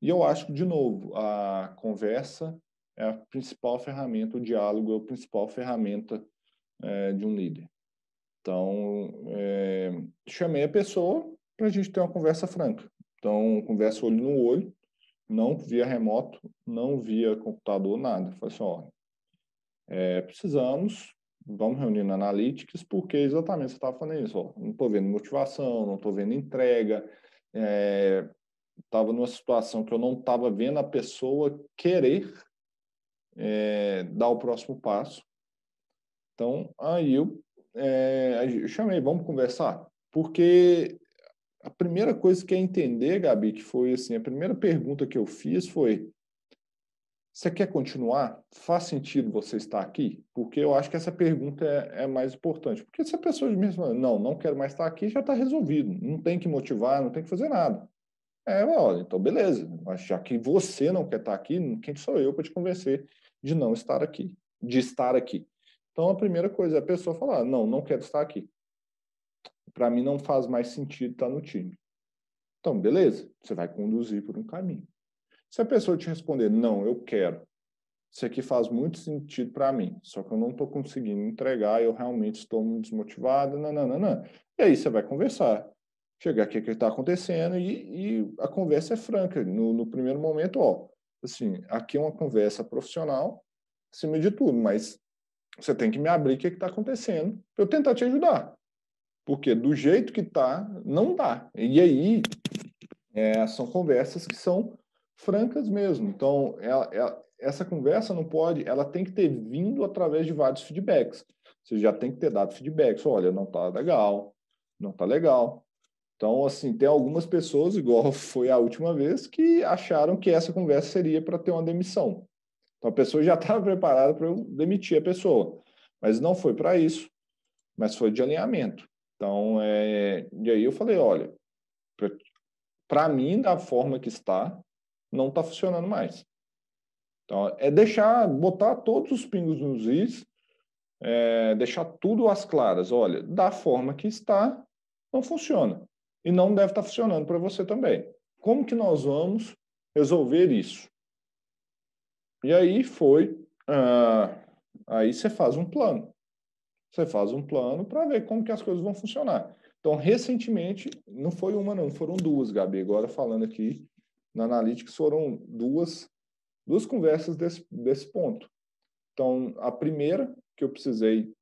E eu acho que, de novo, a conversa é a principal ferramenta, o diálogo é a principal ferramenta é, de um líder. Então, é, chamei a pessoa para a gente ter uma conversa franca. Então, conversa olho no olho, não via remoto, não via computador, nada. Falei assim, ó, é, eh, precisamos, vamos reunir na Analytics, porque exatamente você estava falando isso, ó, não estou vendo motivação, não estou vendo entrega, estava eh, é, numa situação que eu não estava vendo a pessoa querer é, dar o próximo passo. Então, aí eu é, eu chamei, vamos conversar? Porque a primeira coisa que é entender, Gabi, que foi assim, a primeira pergunta que eu fiz foi: você quer continuar? Faz sentido você estar aqui? Porque eu acho que essa pergunta é, é mais importante. Porque se a pessoa de mim fala, não, não quero mais estar aqui, já está resolvido. Não tem que motivar, não tem que fazer nada. É, olha, então beleza. Mas já que você não quer estar aqui, quem sou eu para te convencer de não estar aqui, de estar aqui? Então, a primeira coisa é a pessoa falar: não, não quero estar aqui. Para mim, não faz mais sentido estar no time. Então, beleza, você vai conduzir por um caminho. Se a pessoa te responder: não, eu quero, isso aqui faz muito sentido para mim, só que eu não estou conseguindo entregar, eu realmente estou muito desmotivado, nananana. E aí você vai conversar, chegar aqui o que está acontecendo e, e, a conversa é franca. No, no, primeiro momento, ó, assim, aqui é uma conversa profissional, acima de tudo, mas você tem que me abrir o que é está acontecendo para eu tentar te ajudar. Porque do jeito que está, não dá. E aí é, são conversas que são francas mesmo. Então, ela, ela, essa conversa não pode, ela tem que ter vindo através de vários feedbacks. Você já tem que ter dado feedbacks. Olha, não está legal, não está legal. Então, assim, tem algumas pessoas, igual foi a última vez, que acharam que essa conversa seria para ter uma demissão. Então a pessoa já estava preparada para eu demitir a pessoa, mas não foi para isso, mas foi de alinhamento. Então, é... e aí eu falei, olha, para mim, da forma que está, não está funcionando mais. Então, é deixar, botar todos os pingos nos is, é, deixar tudo às claras. Olha, da forma que está, não funciona. E não deve estar tá funcionando para você também. Como que nós vamos resolver isso? E aí foi. Ah, aí você faz um plano. Você faz um plano para ver como que as coisas vão funcionar. Então, recentemente, não foi uma, não, foram duas, Gabi. Agora falando aqui na Analytics, foram duas, duas conversas desse, desse ponto. Então, a primeira que eu precisei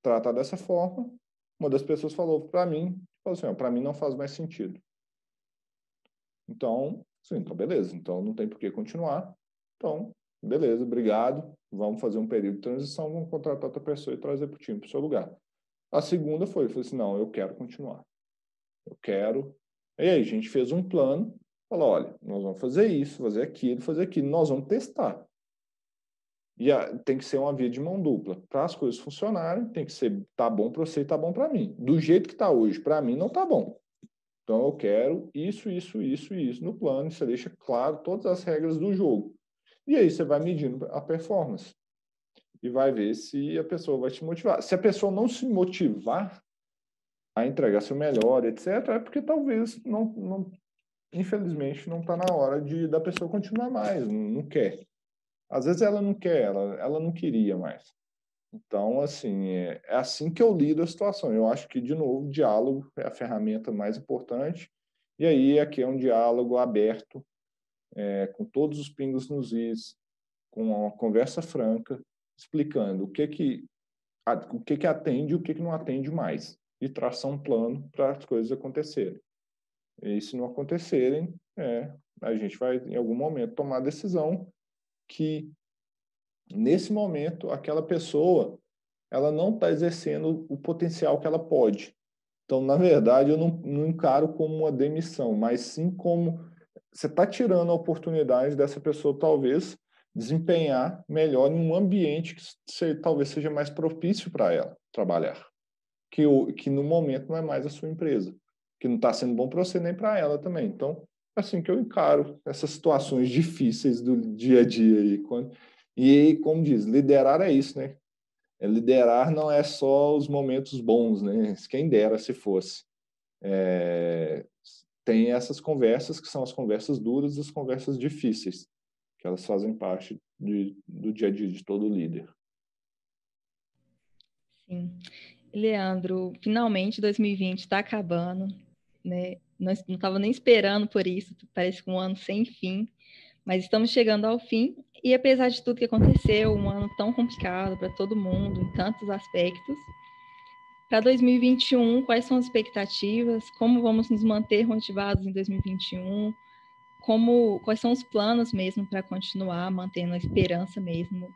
tratar dessa forma, uma das pessoas falou para mim, falou assim, para mim não faz mais sentido. Então, sim, então beleza, então não tem por que continuar. Então, beleza, obrigado, vamos fazer um período de transição, vamos contratar outra pessoa e trazer para o time, para o seu lugar. A segunda foi, eu falei assim, não, eu quero continuar. Eu quero. E aí, a gente fez um plano, falou, olha, nós vamos fazer isso, fazer aquilo, fazer aquilo, nós vamos testar. E a, tem que ser uma via de mão dupla. Para as coisas funcionarem, tem que ser, tá bom para você e tá bom para mim. Do jeito que está hoje, para mim não tá bom. Então eu quero isso, isso, isso, isso no plano. Você deixa claro todas as regras do jogo. E aí você vai medindo a performance e vai ver se a pessoa vai te motivar. Se a pessoa não se motivar a entregar seu melhor, etc., é porque talvez não, não infelizmente não está na hora de da pessoa continuar mais, não, não, quer. Às vezes ela não quer, ela, ela não queria mais. Então, assim, é, é assim que eu lido a situação. Eu acho que, de novo, o diálogo é a ferramenta mais importante. E aí, aqui é um diálogo aberto, é, com todos os pingos nos is, com uma conversa franca, explicando o que que o que que atende e o que que não atende mais e traçar um plano para as coisas acontecerem. E se não acontecerem, é, a gente vai em algum momento tomar a decisão que nesse momento aquela pessoa ela não está exercendo o potencial que ela pode. Então, na verdade, eu não, não encaro como uma demissão, mas sim como você está tirando a oportunidade dessa pessoa, talvez, desempenhar melhor em um ambiente que talvez seja mais propício para ela trabalhar, que, o, que no momento não é mais a sua empresa, que não está sendo bom para você nem para ela também. Então, é assim que eu encaro essas situações difíceis do dia a dia. e quando, e, como diz, liderar é isso, né? É, liderar não é só os momentos bons, né? Quem dera se fosse. É, tem essas conversas que são as conversas duras, as conversas difíceis, que elas fazem parte de, do dia a dia de todo líder. Sim. Leandro, finalmente 2020 está acabando, né? Não estava nem esperando por isso, parece um ano sem fim, mas estamos chegando ao fim e apesar de tudo que aconteceu, um ano tão complicado para todo mundo, em tantos aspectos, para 2021, quais são as expectativas? Como vamos nos manter motivados em 2021? Como, quais são os planos mesmo para continuar mantendo a esperança mesmo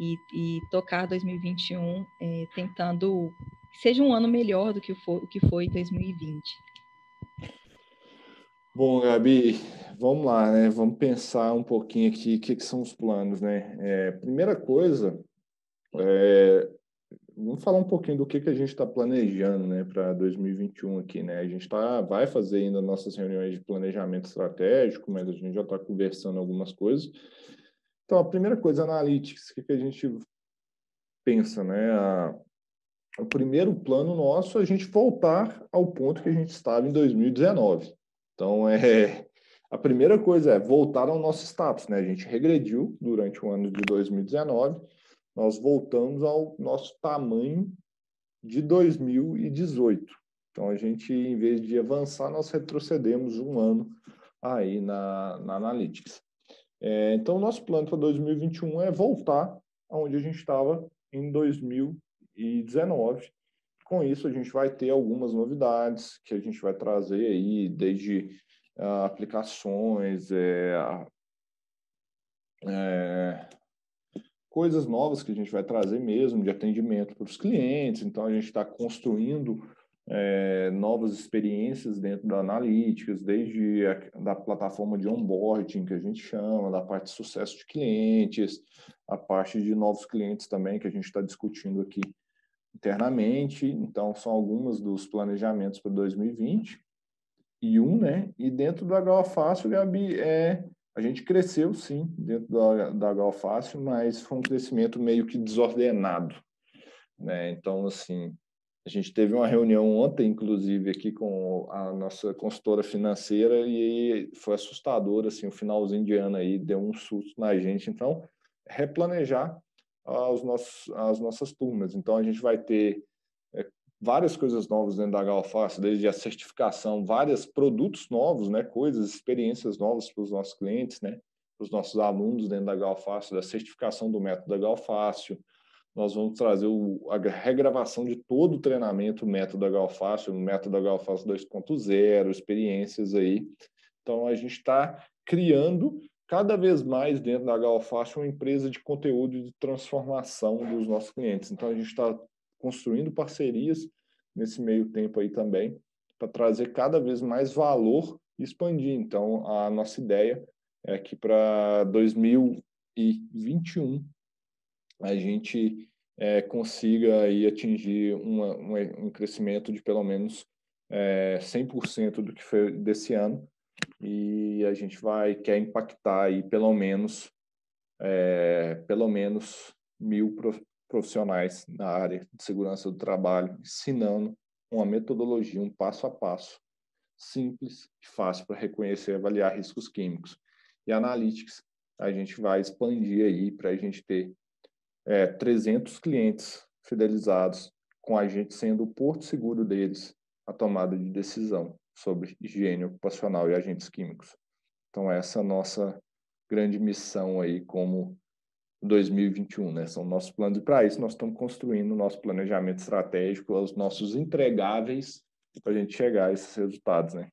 e, e tocar 2021 é, eh, tentando que seja um ano melhor do que foi, o que foi 2020? Bom, Gabi, vamos lá, né? Vamos pensar um pouquinho aqui o que, que, são os planos, né? É, primeira coisa, é, vamos falar um pouquinho do que, que a gente está planejando né, para 2021 aqui. Né? A gente tá, vai fazer ainda nossas reuniões de planejamento estratégico, mas a gente já está conversando algumas coisas. Então, a primeira coisa, analytics, o que, que a gente pensa, né? A, o primeiro plano nosso é a gente voltar ao ponto que a gente estava em 2019. Então, é, a primeira coisa é voltar ao nosso status, né? A gente regrediu durante o ano de 2019 nós voltamos ao nosso tamanho de 2018. Então, a gente, em vez de avançar, nós retrocedemos um ano aí na, na Analytics. É, então, nosso plano para 2021 é voltar aonde a gente estava em 2019. Com isso, a gente vai ter algumas novidades que a gente vai trazer aí, desde ah, aplicações, é, é, coisas novas que a gente vai trazer mesmo de atendimento para os clientes. Então, a gente está construindo é, novas experiências dentro da analíticas, desde a, da plataforma de onboarding, que a gente chama, da parte de sucesso de clientes, a parte de novos clientes também, que a gente está discutindo aqui internamente. Então, são algumas dos planejamentos para 2020 e um, né? E dentro do HO Fácil, Gabi, é a gente cresceu, sim, dentro da, da Galfácio, mas foi um crescimento meio que desordenado. Né? Então, assim, a gente teve uma reunião ontem, inclusive, aqui com a nossa consultora financeira e foi assustador, assim, o finalzinho de ano aí deu um susto na gente. Então, replanejar as, ah, nossas as nossas turmas. Então, a gente vai ter várias coisas novas dentro da Galface, desde a certificação, vários produtos novos, né, coisas, experiências novas para os nossos clientes, né, para os nossos alunos dentro da Galfácio, da certificação do método da Nós vamos trazer o, a regravação de todo o treinamento método da o método da 2.0, experiências aí. Então, a gente está criando cada vez mais dentro da Galfácio uma empresa de conteúdo de transformação dos nossos clientes. Então, a gente está construindo parcerias nesse meio tempo aí também, para trazer cada vez mais valor e expandir. Então, a nossa ideia é que para 2021 a gente é, consiga aí atingir uma, uma, um crescimento de pelo menos é, 100% do que foi desse ano e a gente vai quer impactar aí pelo menos é, pelo menos mil profissionais na área de segurança do trabalho, ensinando uma metodologia, um passo a passo, simples e fácil para reconhecer e avaliar riscos químicos. E Analytics, a gente vai expandir aí para a gente ter é, 300 clientes fidelizados, com a gente sendo o porto seguro deles, a tomada de decisão sobre higiene ocupacional e agentes químicos. Então, essa é a nossa grande missão aí como 2021, né? São nossos planos e para isso nós estamos construindo o nosso planejamento estratégico, os nossos entregáveis para a gente chegar a esses resultados, né?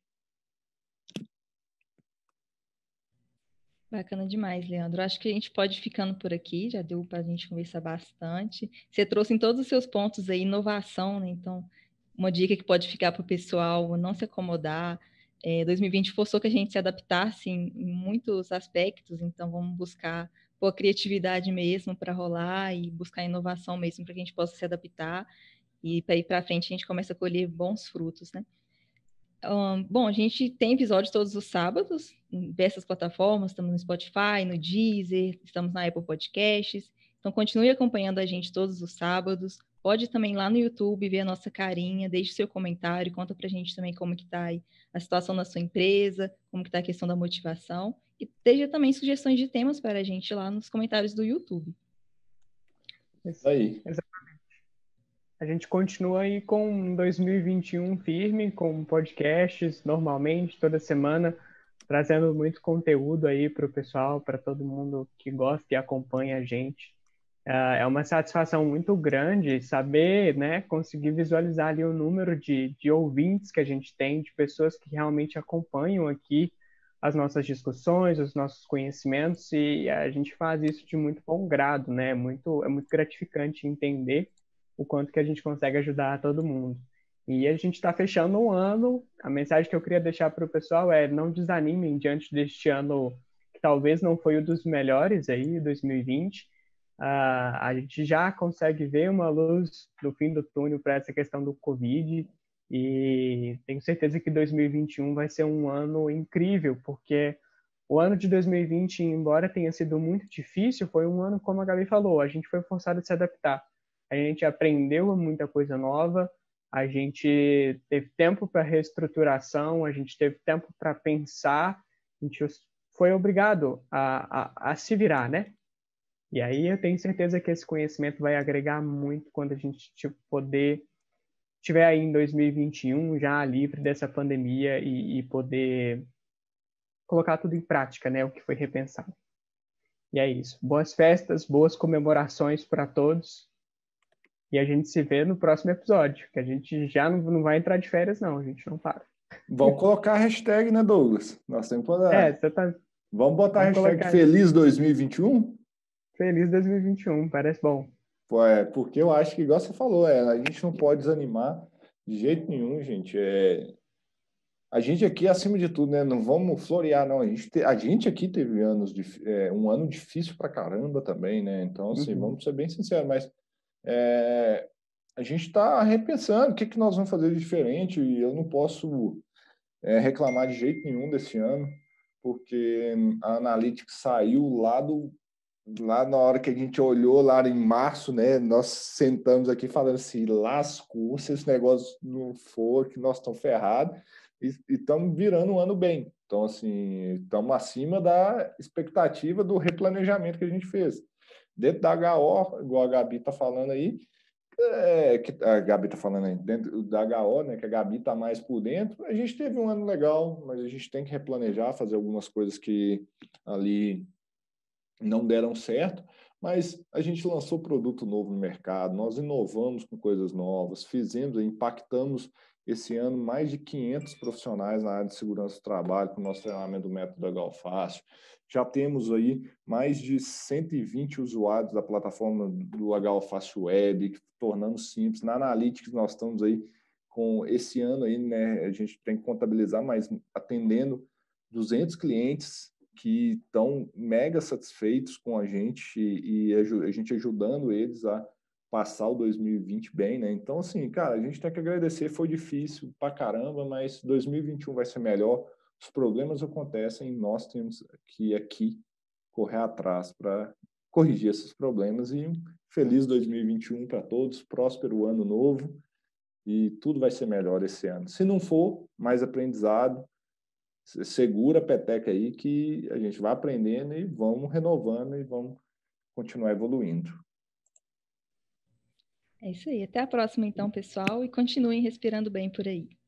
Bacana demais, Leandro. Acho que a gente pode ficando por aqui, já deu para a gente conversar bastante. Você trouxe em todos os seus pontos aí inovação, né? Então, uma dica que pode ficar para o pessoal não se acomodar. É, 2020 forçou que a gente se adaptasse em, em muitos aspectos, então vamos buscar pôr a criatividade mesmo para rolar e buscar inovação mesmo para que a gente possa se adaptar e para ir para frente a gente começa a colher bons frutos, né? Um, bom, a gente tem episódios todos os sábados em hum, diversas plataformas, estamos no Spotify, no Deezer, estamos na Apple Podcasts. Então continue acompanhando a gente todos os sábados. Pode também ir lá no YouTube ver a nossa carinha, deixe seu comentário, conta para a gente também como que tá a situação na sua empresa, como que está a questão da motivação e deixa também sugestões de temas para a gente lá nos comentários do YouTube. Isso aí. Exatamente. A gente continua aí com 2021 firme, com podcasts normalmente, toda semana, trazendo muito conteúdo aí para o pessoal, para todo mundo que gosta e acompanha a gente. É, é uma satisfação muito grande saber, né, conseguir visualizar ali o número de, de ouvintes que a gente tem, de pessoas que realmente acompanham aqui as nossas discussões, os nossos conhecimentos e a gente faz isso de muito bom grado, né? Muito é muito gratificante entender o quanto que a gente consegue ajudar todo mundo. E a gente está fechando um ano. A mensagem que eu queria deixar para o pessoal é não desanimem diante deste ano que talvez não foi um dos melhores aí, 2020. Uh, ah, a gente já consegue ver uma luz do fim do túnel para essa questão do Covid e tenho certeza que 2021 vai ser um ano incrível, porque o ano de 2020, embora tenha sido muito difícil, foi um ano, como a Gabi falou, a gente foi forçado a se adaptar. A gente aprendeu muita coisa nova, a gente teve tempo para reestruturação, a gente teve tempo para pensar, a gente foi obrigado a, a, a se virar, né? E aí eu tenho certeza que esse conhecimento vai agregar muito quando a gente tipo, poder tiver aí em 2021 já livre dessa pandemia e, e poder colocar tudo em prática, né, o que foi repensado. E é isso. Boas festas, boas comemorações para todos. E a gente se vê no próximo episódio, que a gente já não, não vai entrar de férias, não, a gente não para. Vamos colocar a hashtag, né, Douglas? Nós temos que É, você tá. Vamos botar Vamos a hashtag colocar... Feliz 2021? Feliz 2021, parece bom. É, porque eu acho que, igual você falou, é, a gente não pode desanimar de jeito nenhum, gente. É, a gente aqui, acima de tudo, né, não vamos florear, não. A gente, te, a gente aqui teve anos de, é, um ano difícil pra caramba também, né? Então, assim, uhum. vamos ser bem sinceros, mas é, a gente está repensando o que, que nós vamos fazer de diferente e eu não posso é, reclamar de jeito nenhum desse ano, porque a Analytics saiu lá do lá na hora que a gente olhou lá em março, né, nós sentamos aqui falando assim, lascou, se esse negócio não for, que nós estamos ferrados, e estamos virando um ano bem. Então, assim, estamos acima da expectativa do replanejamento que a gente fez. Dentro da HO, igual a Gabi está falando aí, é, que a Gabi está falando aí, dentro da HO, né, que a Gabi está mais por dentro, a gente teve um ano legal, mas a gente tem que replanejar, fazer algumas coisas que ali não deram certo, mas a gente lançou produto novo no mercado, nós inovamos com coisas novas, fizemos, impactamos esse ano mais de 500 profissionais na área de segurança do trabalho com o nosso treinamento do método Agalfácio. Já temos aí mais de 120 usuários da plataforma do Agalfácio Web, tornando simples. Na Analytics nós estamos aí com esse ano aí, né, a gente tem que contabilizar, mas atendendo 200 clientes que estão mega satisfeitos com a gente e, e a gente ajudando eles a passar o 2020 bem, né? Então, assim, cara, a gente tem que agradecer, foi difícil pra caramba, mas 2021 vai ser melhor. Os problemas acontecem, nós temos que aqui correr atrás para corrigir esses problemas e um feliz 2021 para todos, próspero ano novo e tudo vai ser melhor esse ano. Se não for, mais aprendizado, segura a peteca aí que a gente vai aprendendo e vamos renovando e vamos continuar evoluindo. É isso aí. Até a próxima, então, pessoal, e continuem respirando bem por aí.